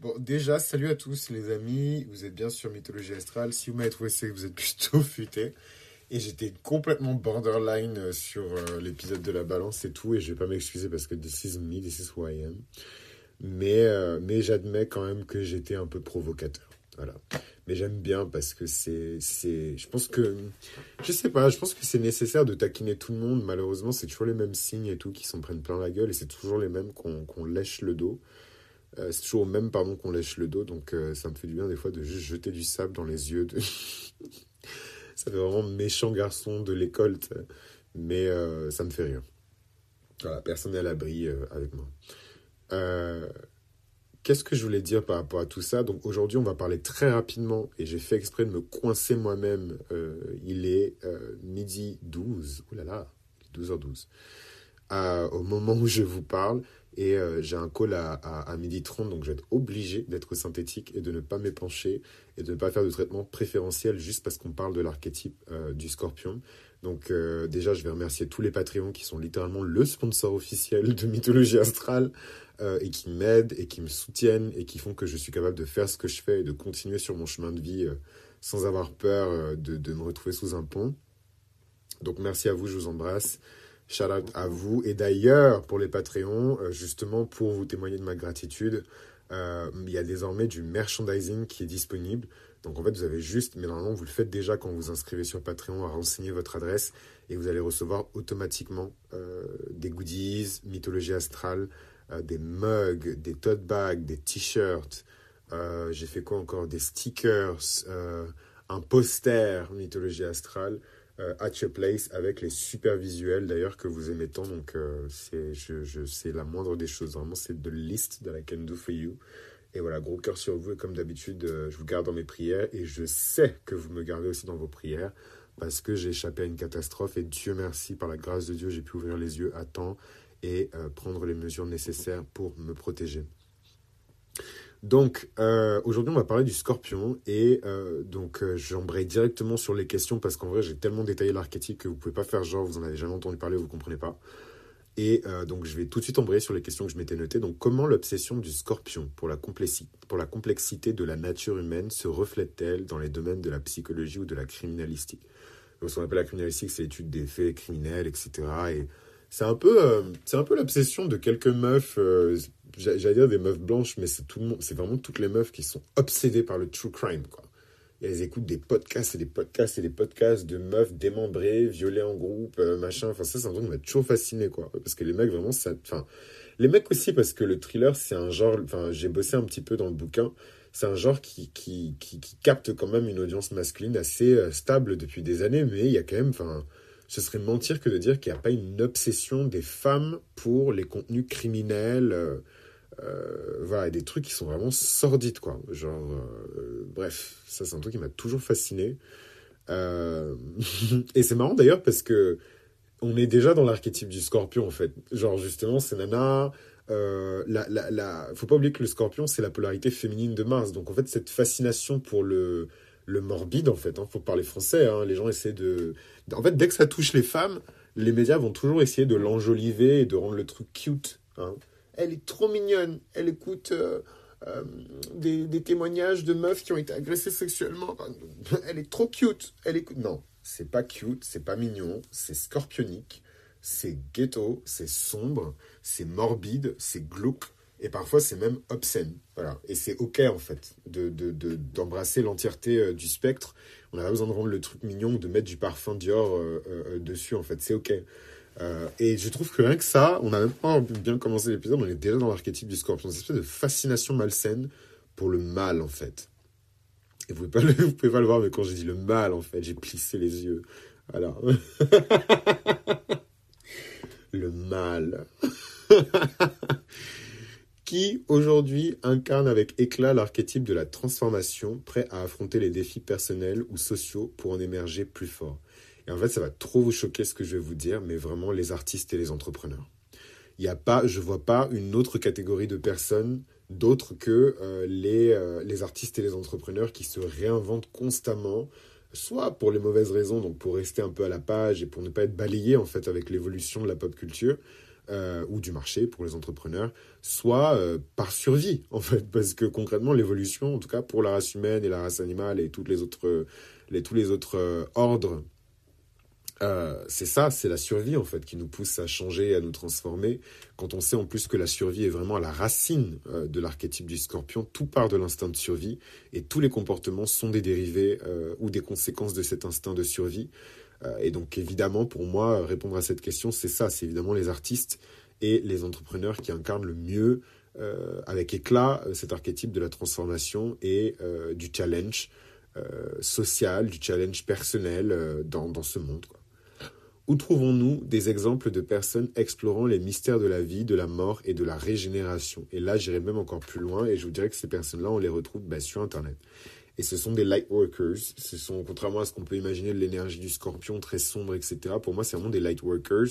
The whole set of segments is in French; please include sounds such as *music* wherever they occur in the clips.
Bon, déjà, salut à tous les amis. Vous êtes bien sur Mythologie Astrale. Si vous m'avez trouvé, c'est que vous êtes plutôt *laughs* futé. Et j'étais complètement borderline euh, sur euh, l'épisode de la balance et tout. Et je vais pas m'excuser parce que this is me, this is who I am. Mais, euh, mais j'admets quand même que j'étais un peu provocateur. Voilà. Mais j'aime bien parce que c'est, c'est. Je pense que. Je sais pas, je pense que c'est nécessaire de taquiner tout le monde. Malheureusement, c'est toujours les mêmes signes et tout qui s'en prennent plein la gueule. Et c'est toujours les mêmes qu'on, qu'on lèche le dos. Euh, c'est toujours au même pardon qu'on lèche le dos, donc euh, ça me fait du bien des fois de juste jeter du sable dans les yeux. De... *laughs* ça fait vraiment méchant garçon de l'école, mais euh, ça me fait rire. Voilà, personne n'est à l'abri avec moi. Qu'est-ce que je voulais dire par rapport à tout ça Donc aujourd'hui, on va parler très rapidement et j'ai fait exprès de me coincer moi-même. il est midi 12. Ouh là là, 12h12 au moment où je vous parle. Et euh, j'ai un call à, midi 30, donc je vais être obligé d'être synthétique et de ne pas m'épancher et de ne pas faire de traitement préférentiel juste parce qu'on parle de l'archétype euh, du scorpion. Donc euh, déjà, je vais remercier tous les patrons qui sont littéralement le sponsor officiel de Mythologie Astrale et qui m'aident et qui me soutiennent et qui font que je suis capable de faire ce que je fais et de continuer sur mon chemin de vie sans avoir peur de me retrouver sous un pont. Donc merci à vous, je vous embrasse. Shout out à vous. Et d'ailleurs, pour les Patreons, euh, justement pour vous témoigner de ma gratitude, euh, il y a désormais du merchandising qui est disponible. Donc en fait, vous avez juste, mais normalement, vous le faites déjà quand vous inscrivez sur Patreon à renseigner votre adresse et vous allez recevoir automatiquement euh, des goodies, mythologie astrale, des mugs, des tote bags, des t-shirts. J'ai fait quoi encore Des stickers, un poster mythologie astrale. Euh, at Your Place avec les super visuels d'ailleurs que vous aimez tant. Donc euh, c'est je, je la moindre des choses. Vraiment, c'est de liste de la Can Do For You. Et voilà, gros cœur sur vous. Et comme d'habitude, euh, je vous garde dans mes prières et je sais que vous me gardez aussi dans vos prières parce que j'ai échappé à une catastrophe et Dieu merci, par la grâce de Dieu, j'ai pu ouvrir les yeux à temps et prendre les mesures nécessaires pour me protéger. Donc euh, aujourd'hui, on va parler du scorpion et euh, donc euh, j'embraye directement sur les questions parce qu'en vrai, j'ai tellement détaillé l'archétype que vous pouvez pas faire genre vous en avez jamais entendu parler ou vous comprenez pas. Et donc je vais tout de suite embrayer sur les questions que je m'étais notées. Donc comment l'obsession du scorpion pour la, pour la complexité de la nature humaine se reflète-t-elle dans les domaines de la psychologie ou de la criminalistique donc, Ce qu'on appelle la criminalistique, c'est l'étude des faits criminels, etc. Et c'est un peu, c'est un peu l'obsession de quelques meufs j'allais dire des meufs blanches, mais c'est tout le monde, c'est vraiment toutes les meufs qui sont obsédées par le true crime, quoi. Et elles écoutent des podcasts et des podcasts et des podcasts de meufs démembrées, violées en groupe, euh, machin. Enfin, ça, c'est un truc qui m'a toujours fasciné, quoi. Parce que les mecs, vraiment, ça. Enfin, les mecs aussi, parce que le thriller, c'est un genre. Enfin, j'ai bossé un petit peu dans le bouquin. C'est un genre qui, qui, qui, qui, capte quand même une audience masculine assez euh, stable depuis des années, mais il y a quand même. Enfin, ce serait mentir que de dire qu'il n'y a pas une obsession des femmes pour les contenus criminels. Euh, euh, voilà, des trucs qui sont vraiment sordides, quoi. Genre, euh, bref, ça c'est un truc qui m'a toujours fasciné. Euh, *laughs* et c'est marrant d'ailleurs parce que on est déjà dans l'archétype du scorpion en fait. Genre, justement, c'est nana. La, la, Faut pas oublier que le scorpion c'est la polarité féminine de Mars. Donc en fait, cette fascination pour le, le morbide en fait, hein, faut parler français, hein, les gens essaient de. En fait, dès que ça touche les femmes, les médias vont toujours essayer de l'enjoliver et de rendre le truc cute. Hein. Elle est trop mignonne. Elle écoute euh, euh, des, témoignages de meufs qui ont été agressées sexuellement. *laughs* Elle est trop cute. Elle écoute. Non, c'est pas cute, c'est pas mignon, c'est scorpionique, c'est ghetto, c'est sombre, c'est morbide, c'est glauque. Et parfois, c'est même obscène. Voilà. Et c'est OK, en fait, d'embrasser de, l'entièreté euh, du spectre. On n'a pas besoin de rendre le truc mignon, de mettre du parfum Dior dessus, en fait. C'est OK. Euh, et je trouve que rien que ça, on n'a même pas bien commencé l'épisode, on est déjà dans l'archétype du scorpion. une espèce de fascination malsaine pour le mal, en fait. Et vous pouvez *laughs* pouvez pas le voir, mais quand j'ai dit le mal, en fait, j'ai plissé les yeux. Alors. *laughs* le mal. *laughs* qui aujourd'hui incarne avec éclat l'archétype de la transformation, prêt à affronter les défis personnels ou sociaux pour en émerger plus fort. Et en fait, ça va trop vous choquer ce que je vais vous dire, mais vraiment les artistes et les entrepreneurs. Il n'y a pas, je vois pas une autre catégorie de personnes d'autres que euh, euh, les, artistes et les entrepreneurs qui se réinventent constamment, soit pour les mauvaises raisons, donc pour rester un peu à la page et pour ne pas être balayé en fait avec l'évolution de la pop culture, euh, ou du marché pour les entrepreneurs, soit par survie, *laughs* en fait, parce que concrètement, l'évolution, en tout cas pour la race humaine et la race animale et tous les autres ordres euh, c'est ça, c'est la survie en fait qui nous pousse à changer, à nous transformer. Quand on sait en plus que la survie est vraiment à la racine euh, de l'archétype du scorpion, tout part de l'instinct de survie et tous les comportements sont des dérivés euh, ou des conséquences de cet instinct de survie. et donc évidemment, pour moi, répondre à cette question, c'est ça, c'est évidemment les artistes et les entrepreneurs qui incarnent le mieux, avec éclat, cet archétype de la transformation et du challenge social, du challenge personnel dans, dans, ce monde. Où trouvons-nous des exemples de personnes explorant les mystères de la vie, de la mort et de la régénération Et là, j'irai même encore plus loin et je vous dirais que ces personnes-là, on les retrouve bah, sur Internet. Et ce sont des light workers. Ce sont, contrairement à ce qu'on peut imaginer de l'énergie du scorpion très sombre, etc. Pour moi, c'est vraiment des light workers,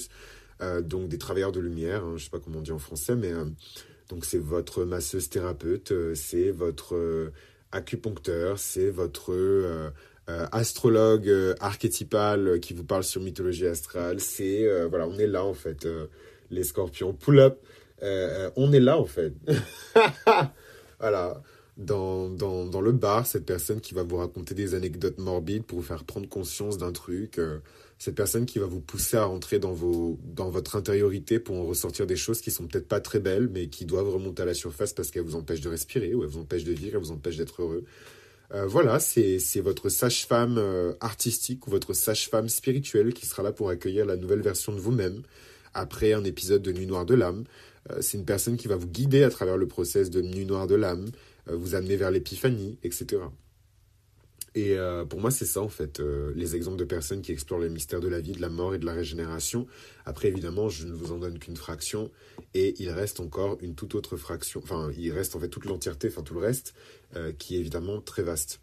euh, donc des travailleurs de lumière. Je hein. je sais pas comment on dit en français, mais euh, donc c'est votre masseuse thérapeute, euh, c'est votre acupuncteur, c'est votre euh, astrologue euh, archétypal euh, qui vous parle sur mythologie astrale. C'est voilà, on est là en fait, les Scorpions. Pull up, on est là en fait. *laughs* voilà. Dans, dans, dans, le bar, cette personne qui va vous raconter des anecdotes morbides pour vous faire prendre conscience d'un truc, cette personne qui va vous pousser à rentrer dans, vos, dans votre intériorité pour en ressortir des choses qui sont peut-être pas très belles, mais qui doivent remonter à la surface parce qu'elles vous empêchent de respirer, ou elles vous empêchent de vivre, elles vous empêchent d'être heureux. Euh, voilà, c'est votre sage-femme euh, artistique ou votre sage-femme spirituelle qui sera là pour accueillir la nouvelle version de vous-même après un épisode de Nuit Noire de l'âme. Euh, c'est une personne qui va vous guider à travers le processus de Nuit Noire de l'âme, vous amener vers l'épiphanie, etc. Et euh, pour moi, c'est ça, en fait, euh, les exemples de personnes qui explorent les mystères de la vie, de la mort et de la régénération. Après, évidemment, je ne vous en donne qu'une fraction, et il reste encore une toute autre fraction, enfin, il reste en fait toute l'entièreté, enfin tout le reste, euh, qui est évidemment très vaste.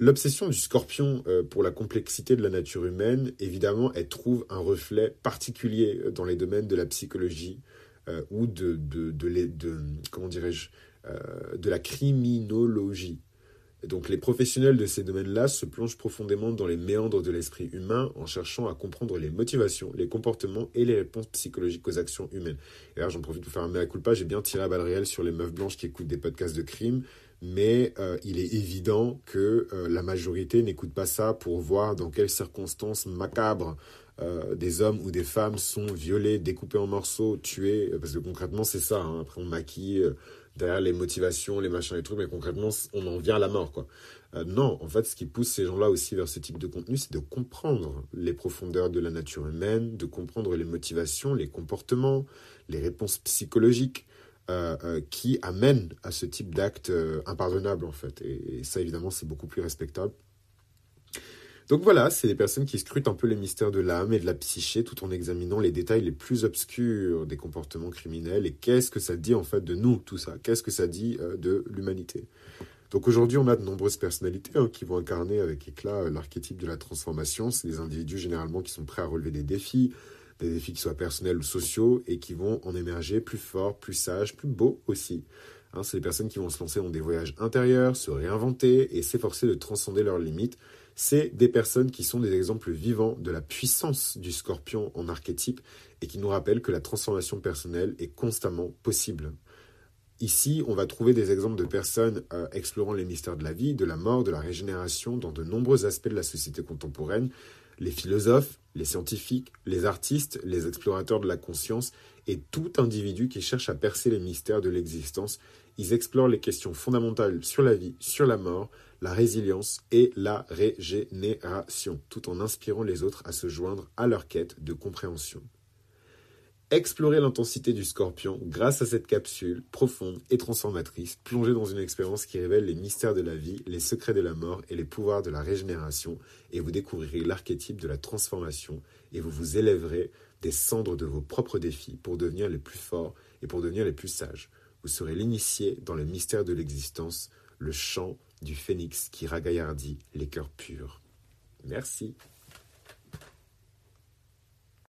L'obsession du scorpion pour la complexité de la nature humaine, évidemment, elle trouve un reflet particulier dans les domaines de la psychologie ou de, de, de comment dirais-je, de la criminologie. Donc les professionnels de ces domaines-là se plongent profondément dans les méandres de l'esprit humain en cherchant à comprendre les motivations, les comportements et les réponses psychologiques aux actions humaines. Et là, j'en profite pour faire un mea culpa, j'ai bien tiré à balle réelle sur les meufs blanches qui écoutent des podcasts de crime, mais euh, il est évident que euh, la majorité n'écoute pas ça pour voir dans quelles circonstances macabres euh, des hommes ou des femmes sont violés, découpés en morceaux, tués, parce que concrètement c'est ça, hein. après on maquille derrière les motivations, les machins, les trucs, mais concrètement, on en vient à la mort, quoi. Euh, non, en fait, ce qui pousse ces gens-là aussi vers ce type de contenu, c'est de comprendre les profondeurs de la nature humaine, de comprendre les motivations, les comportements, les réponses psychologiques euh, euh, qui amènent à ce type d'acte impardonnable, en fait. et ça, évidemment, c'est beaucoup plus respectable donc voilà, c'est des personnes qui scrutent un peu les mystères de l'âme et de la psyché tout en examinant les détails les plus obscurs des comportements criminels et qu'est-ce que ça dit en fait de nous, tout ça Qu'est-ce que ça dit euh, de l'humanité donc aujourd'hui, on a de nombreuses personnalités hein, qui vont incarner avec éclat euh, l'archétype de la transformation. C'est des individus généralement qui sont prêts à relever des défis, des défis qui soient personnels ou sociaux, et qui vont en émerger plus forts, plus sages, plus beaux aussi. Hein, c'est des personnes qui vont se lancer dans des voyages intérieurs, se réinventer et s'efforcer de transcender leurs limites c'est des personnes qui sont des exemples vivants de la puissance du scorpion en archétype et qui nous rappellent que la transformation personnelle est constamment possible. Ici, on va trouver des exemples de personnes euh, explorant les mystères de la vie, de la mort, de la régénération dans de nombreux aspects de la société contemporaine, les philosophes, les scientifiques, les artistes, les explorateurs de la conscience et tout individu qui cherche à percer les mystères de l'existence. Ils explorent les questions fondamentales sur la vie, sur la mort, la résilience et la régénération, tout en inspirant les autres à se joindre à leur quête de compréhension. Explorez l'intensité du scorpion grâce à cette capsule profonde et transformatrice, plongée dans une expérience qui révèle les mystères de la vie, les secrets de la mort et les pouvoirs de la régénération, et vous découvrirez l'archétype de la transformation, et vous vous élèverez des cendres de vos propres défis pour devenir les plus forts et pour devenir les plus sages. Vous serez l'initié dans les mystères de l'existence, le chant du phénix qui ragaillardit les cœurs purs. Merci.